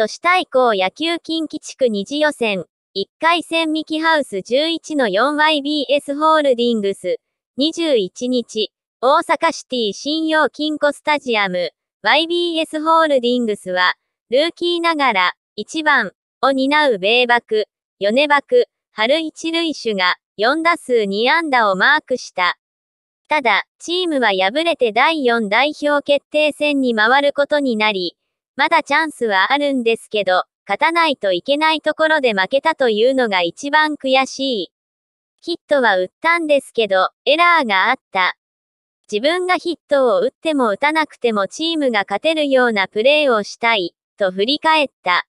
都市対抗野球近畿地区二次予選、1回戦ミキハウス11の 4YBS ホールディングス、21日、大阪シティ信用金庫スタジアム、YBS ホールディングスは、ルーキーながら、1番を担う米幕、米幕、春一塁手が、4打数2安打をマークした。ただ、チームは敗れて第4代表決定戦に回ることになり、まだチャンスはあるんですけど、勝たないといけないところで負けたというのが一番悔しい。ヒットは打ったんですけど、エラーがあった。自分がヒットを打っても打たなくてもチームが勝てるようなプレーをしたい、と振り返った。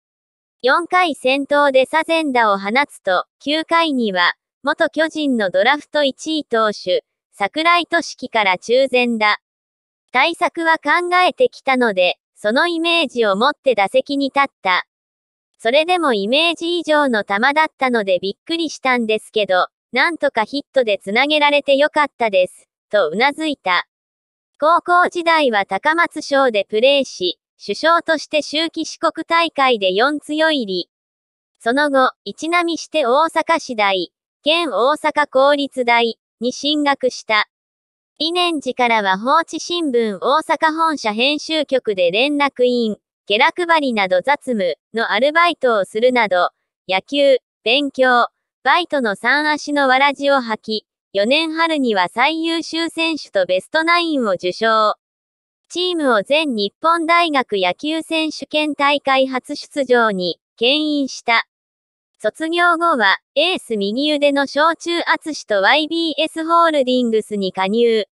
4回先頭でサゼンダを放つと、9回には、元巨人のドラフト1位投手、桜井俊樹から中前だ。対策は考えてきたので、そのイメージを持って打席に立った。それでもイメージ以上の球だったのでびっくりしたんですけど、なんとかヒットで繋げられてよかったです、とうなずいた。高校時代は高松賞でプレーし、首相として秋季四国大会で4強入り。その後、一波して大阪市大、県大阪公立大に進学した。伊年寺からは放置新聞大阪本社編集局で連絡員、下落張りなど雑務のアルバイトをするなど、野球、勉強、バイトの三足のわらじを履き、4年春には最優秀選手とベストナインを受賞。チームを全日本大学野球選手権大会初出場に、牽引した。卒業後は、エース右腕の小中厚と YBS ホールディングスに加入。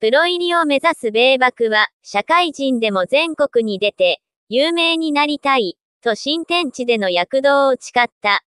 プロ入りを目指す米幕は、社会人でも全国に出て、有名になりたい、と新天地での躍動を誓った。